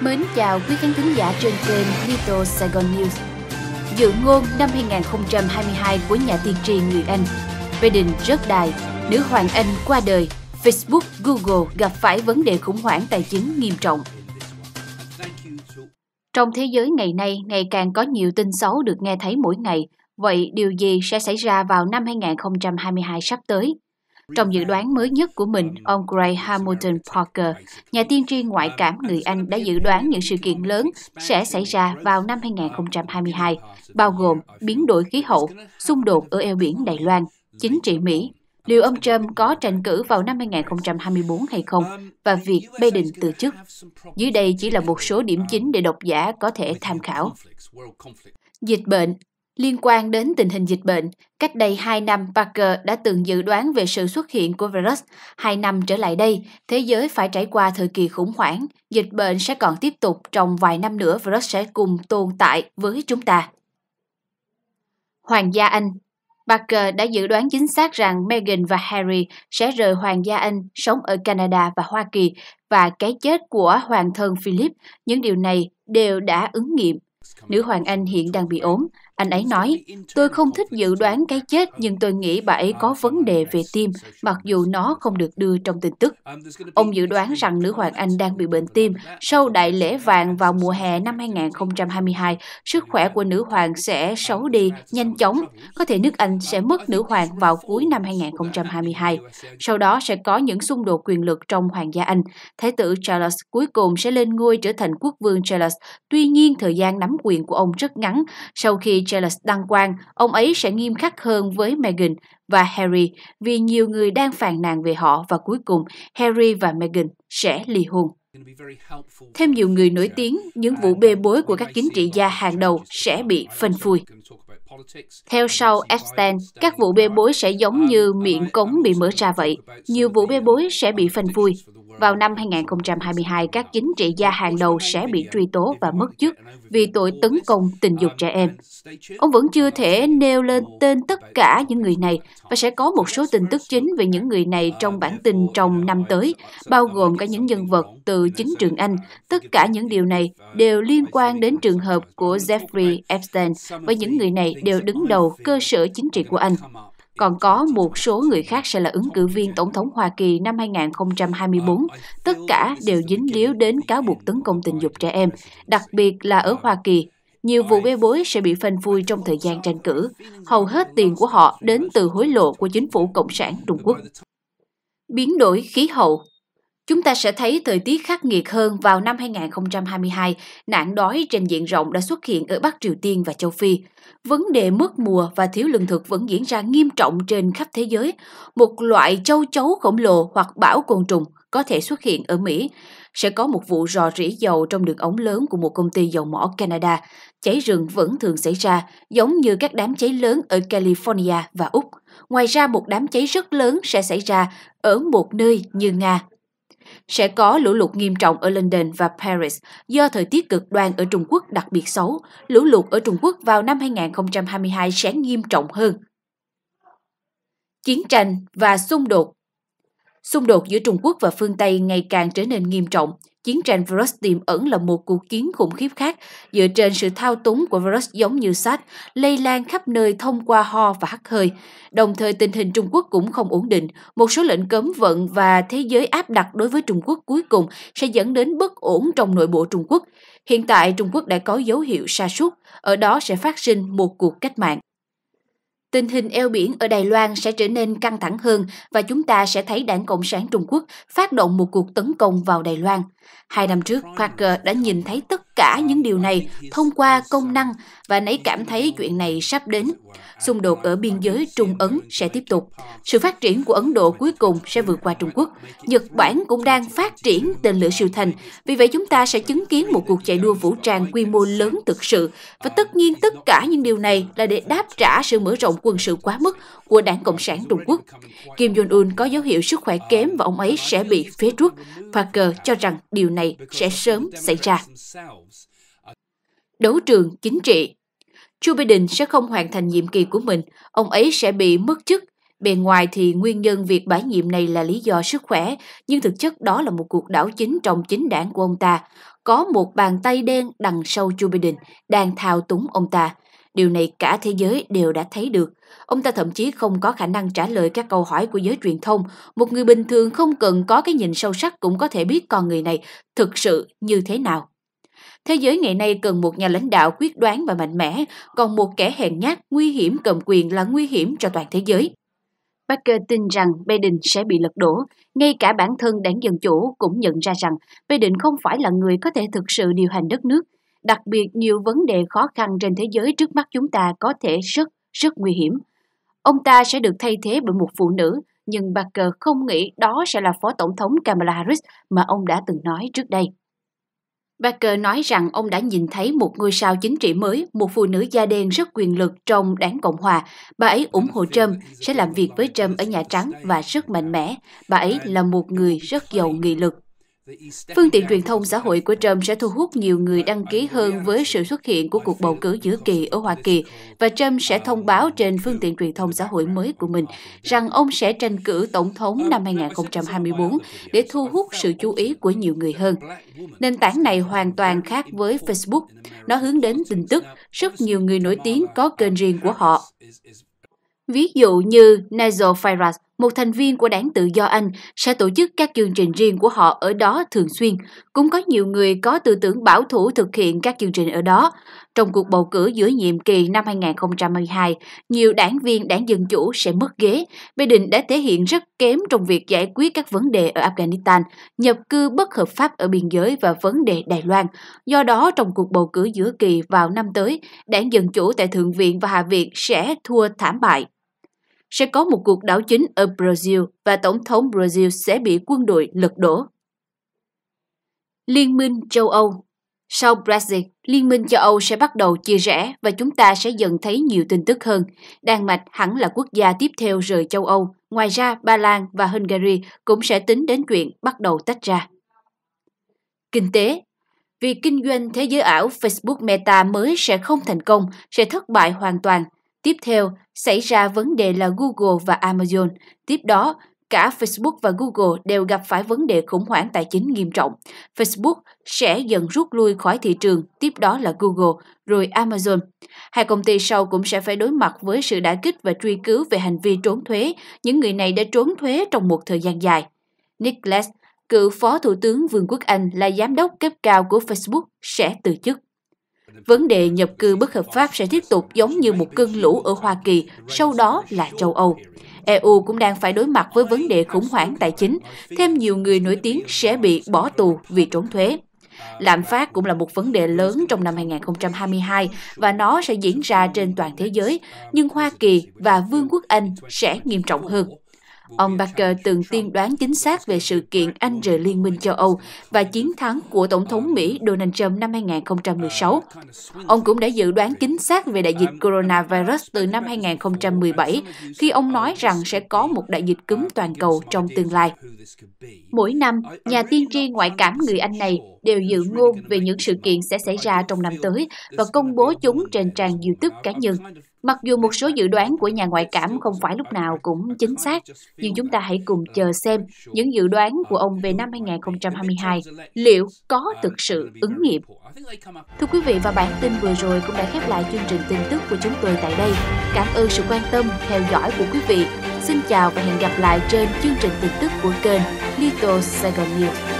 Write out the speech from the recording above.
Mến chào quý khán thính giả trên kênh Little Saigon News. Dự ngôn năm 2022 của nhà tiên tri người Anh về đình rớt đài, nữ hoàng Anh qua đời, Facebook, Google gặp phải vấn đề khủng hoảng tài chính nghiêm trọng. Trong thế giới ngày nay, ngày càng có nhiều tin xấu được nghe thấy mỗi ngày. Vậy điều gì sẽ xảy ra vào năm 2022 sắp tới? Trong dự đoán mới nhất của mình, ông Gray Hamilton Parker, nhà tiên tri ngoại cảm người Anh đã dự đoán những sự kiện lớn sẽ xảy ra vào năm 2022, bao gồm biến đổi khí hậu, xung đột ở eo biển Đài Loan, chính trị Mỹ, liệu ông Trump có tranh cử vào năm 2024 hay không và việc Biden từ chức. Dưới đây chỉ là một số điểm chính để độc giả có thể tham khảo. Dịch bệnh, Liên quan đến tình hình dịch bệnh, cách đây 2 năm Parker đã từng dự đoán về sự xuất hiện của virus. 2 năm trở lại đây, thế giới phải trải qua thời kỳ khủng hoảng, dịch bệnh sẽ còn tiếp tục trong vài năm nữa virus sẽ cùng tồn tại với chúng ta. Hoàng gia Anh Parker đã dự đoán chính xác rằng Meghan và Harry sẽ rời Hoàng gia Anh sống ở Canada và Hoa Kỳ và cái chết của hoàng thân Philip. Những điều này đều đã ứng nghiệm. Nữ hoàng Anh hiện đang bị ốm, anh ấy nói, tôi không thích dự đoán cái chết nhưng tôi nghĩ bà ấy có vấn đề về tim, mặc dù nó không được đưa trong tin tức. Ông dự đoán rằng nữ hoàng Anh đang bị bệnh tim. Sau đại lễ vàng vào mùa hè năm 2022, sức khỏe của nữ hoàng sẽ xấu đi nhanh chóng. Có thể nước Anh sẽ mất nữ hoàng vào cuối năm 2022. Sau đó sẽ có những xung đột quyền lực trong hoàng gia Anh. Thái tử Charles cuối cùng sẽ lên ngôi trở thành quốc vương Charles. Tuy nhiên, thời gian nắm quyền của ông rất ngắn. Sau khi Charles đăng quang, ông ấy sẽ nghiêm khắc hơn với Meghan và Harry vì nhiều người đang phàn nàn về họ và cuối cùng Harry và Meghan sẽ ly hôn. Thêm nhiều người nổi tiếng, những vụ bê bối của các chính trị gia hàng đầu sẽ bị phanh phui. Theo sau Epstein, các vụ bê bối sẽ giống như miệng cống bị mở ra vậy. Nhiều vụ bê bối sẽ bị phanh phui vào năm 2022, các chính trị gia hàng đầu sẽ bị truy tố và mất chức vì tội tấn công tình dục trẻ em. Ông vẫn chưa thể nêu lên tên tất cả những người này và sẽ có một số tin tức chính về những người này trong bản tin trong năm tới, bao gồm cả những nhân vật từ chính trường Anh. Tất cả những điều này đều liên quan đến trường hợp của Jeffrey Epstein và những người này đều đứng đầu cơ sở chính trị của Anh còn có một số người khác sẽ là ứng cử viên Tổng thống Hoa Kỳ năm 2024. Tất cả đều dính líu đến cáo buộc tấn công tình dục trẻ em, đặc biệt là ở Hoa Kỳ. Nhiều vụ bê bối sẽ bị phanh phui trong thời gian tranh cử. Hầu hết tiền của họ đến từ hối lộ của chính phủ Cộng sản Trung Quốc. Biến đổi khí hậu Chúng ta sẽ thấy thời tiết khắc nghiệt hơn vào năm 2022, nạn đói trên diện rộng đã xuất hiện ở Bắc Triều Tiên và châu Phi vấn đề mất mùa và thiếu lương thực vẫn diễn ra nghiêm trọng trên khắp thế giới. Một loại châu chấu khổng lồ hoặc bão côn trùng có thể xuất hiện ở Mỹ. Sẽ có một vụ rò rỉ dầu trong đường ống lớn của một công ty dầu mỏ Canada. Cháy rừng vẫn thường xảy ra, giống như các đám cháy lớn ở California và Úc. Ngoài ra, một đám cháy rất lớn sẽ xảy ra ở một nơi như Nga, sẽ có lũ lụt nghiêm trọng ở London và Paris do thời tiết cực đoan ở Trung Quốc đặc biệt xấu. Lũ lụt ở Trung Quốc vào năm 2022 sẽ nghiêm trọng hơn. Chiến tranh và xung đột Xung đột giữa Trung Quốc và phương Tây ngày càng trở nên nghiêm trọng. Chiến tranh virus tiềm ẩn là một cuộc chiến khủng khiếp khác, dựa trên sự thao túng của virus giống như SARS, lây lan khắp nơi thông qua ho và hắt hơi. Đồng thời tình hình Trung Quốc cũng không ổn định, một số lệnh cấm vận và thế giới áp đặt đối với Trung Quốc cuối cùng sẽ dẫn đến bất ổn trong nội bộ Trung Quốc. Hiện tại Trung Quốc đã có dấu hiệu sa sút, ở đó sẽ phát sinh một cuộc cách mạng. Tình hình eo biển ở Đài Loan sẽ trở nên căng thẳng hơn và chúng ta sẽ thấy Đảng Cộng sản Trung Quốc phát động một cuộc tấn công vào Đài Loan. Hai năm trước, Parker đã nhìn thấy tất cả những điều này thông qua công năng và nấy cảm thấy chuyện này sắp đến. Xung đột ở biên giới Trung Ấn sẽ tiếp tục. Sự phát triển của Ấn Độ cuối cùng sẽ vượt qua Trung Quốc. Nhật Bản cũng đang phát triển tên lửa siêu thành. Vì vậy chúng ta sẽ chứng kiến một cuộc chạy đua vũ trang quy mô lớn thực sự. Và tất nhiên tất cả những điều này là để đáp trả sự mở rộng quân sự quá mức của Đảng Cộng sản Trung Quốc. Kim Jong-un có dấu hiệu sức khỏe kém và ông ấy sẽ bị phế truất. Parker cho rằng điều này sẽ sớm xảy ra. Đấu trường chính trị Joe Biden sẽ không hoàn thành nhiệm kỳ của mình, ông ấy sẽ bị mất chức. Bề ngoài thì nguyên nhân việc bãi nhiệm này là lý do sức khỏe, nhưng thực chất đó là một cuộc đảo chính trong chính đảng của ông ta. Có một bàn tay đen đằng sau Joe Biden đang thao túng ông ta. Điều này cả thế giới đều đã thấy được. Ông ta thậm chí không có khả năng trả lời các câu hỏi của giới truyền thông. Một người bình thường không cần có cái nhìn sâu sắc cũng có thể biết con người này thực sự như thế nào. Thế giới ngày nay cần một nhà lãnh đạo quyết đoán và mạnh mẽ, còn một kẻ hèn nhát, nguy hiểm cầm quyền là nguy hiểm cho toàn thế giới. Parker tin rằng Biden sẽ bị lật đổ. Ngay cả bản thân đảng Dân Chủ cũng nhận ra rằng Biden không phải là người có thể thực sự điều hành đất nước. Đặc biệt nhiều vấn đề khó khăn trên thế giới trước mắt chúng ta có thể rất, rất nguy hiểm. Ông ta sẽ được thay thế bởi một phụ nữ, nhưng Barker không nghĩ đó sẽ là Phó Tổng thống Kamala Harris mà ông đã từng nói trước đây. Barker nói rằng ông đã nhìn thấy một ngôi sao chính trị mới, một phụ nữ da đen rất quyền lực trong đảng Cộng Hòa. Bà ấy ủng hộ Trump, sẽ làm việc với Trump ở Nhà Trắng và rất mạnh mẽ. Bà ấy là một người rất giàu nghị lực. Phương tiện truyền thông xã hội của Trump sẽ thu hút nhiều người đăng ký hơn với sự xuất hiện của cuộc bầu cử giữa kỳ ở Hoa Kỳ và Trump sẽ thông báo trên phương tiện truyền thông xã hội mới của mình rằng ông sẽ tranh cử tổng thống năm 2024 để thu hút sự chú ý của nhiều người hơn. Nền tảng này hoàn toàn khác với Facebook. Nó hướng đến tin tức, rất nhiều người nổi tiếng có kênh riêng của họ. Ví dụ như Nigel Farage, một thành viên của đảng tự do Anh sẽ tổ chức các chương trình riêng của họ ở đó thường xuyên. Cũng có nhiều người có tư tưởng bảo thủ thực hiện các chương trình ở đó. Trong cuộc bầu cử giữa nhiệm kỳ năm 2022, nhiều đảng viên đảng Dân Chủ sẽ mất ghế. Biden đã thể hiện rất kém trong việc giải quyết các vấn đề ở Afghanistan, nhập cư bất hợp pháp ở biên giới và vấn đề Đài Loan. Do đó, trong cuộc bầu cử giữa kỳ vào năm tới, đảng Dân Chủ tại Thượng viện và Hạ viện sẽ thua thảm bại sẽ có một cuộc đảo chính ở Brazil và Tổng thống Brazil sẽ bị quân đội lật đổ. Liên minh châu Âu Sau Brexit, Liên minh châu Âu sẽ bắt đầu chia rẽ và chúng ta sẽ dần thấy nhiều tin tức hơn. Đan Mạch hẳn là quốc gia tiếp theo rời châu Âu. Ngoài ra, Ba Lan và Hungary cũng sẽ tính đến chuyện bắt đầu tách ra. Kinh tế Vì kinh doanh thế giới ảo Facebook Meta mới sẽ không thành công, sẽ thất bại hoàn toàn – Tiếp theo, xảy ra vấn đề là Google và Amazon. Tiếp đó, cả Facebook và Google đều gặp phải vấn đề khủng hoảng tài chính nghiêm trọng. Facebook sẽ dần rút lui khỏi thị trường, tiếp đó là Google, rồi Amazon. Hai công ty sau cũng sẽ phải đối mặt với sự đả kích và truy cứu về hành vi trốn thuế. Những người này đã trốn thuế trong một thời gian dài. Nicholas, cựu phó thủ tướng Vương quốc Anh là giám đốc cấp cao của Facebook, sẽ từ chức. Vấn đề nhập cư bất hợp pháp sẽ tiếp tục giống như một cơn lũ ở Hoa Kỳ, sau đó là châu Âu. EU cũng đang phải đối mặt với vấn đề khủng hoảng tài chính, thêm nhiều người nổi tiếng sẽ bị bỏ tù vì trốn thuế. Lạm phát cũng là một vấn đề lớn trong năm 2022 và nó sẽ diễn ra trên toàn thế giới, nhưng Hoa Kỳ và Vương quốc Anh sẽ nghiêm trọng hơn. Ông Barker từng tiên đoán chính xác về sự kiện Anh rời Liên minh châu Âu và chiến thắng của Tổng thống Mỹ Donald Trump năm 2016. Ông cũng đã dự đoán chính xác về đại dịch coronavirus từ năm 2017 khi ông nói rằng sẽ có một đại dịch cúm toàn cầu trong tương lai. Mỗi năm, nhà tiên tri ngoại cảm người Anh này đều dự ngôn về những sự kiện sẽ xảy ra trong năm tới và công bố chúng trên trang YouTube cá nhân. Mặc dù một số dự đoán của nhà ngoại cảm không phải lúc nào cũng chính xác, nhưng chúng ta hãy cùng chờ xem những dự đoán của ông về năm 2022 liệu có thực sự ứng nghiệm. Thưa quý vị và bản tin vừa rồi cũng đã khép lại chương trình tin tức của chúng tôi tại đây. Cảm ơn sự quan tâm, theo dõi của quý vị. Xin chào và hẹn gặp lại trên chương trình tin tức của kênh Little Saigon News.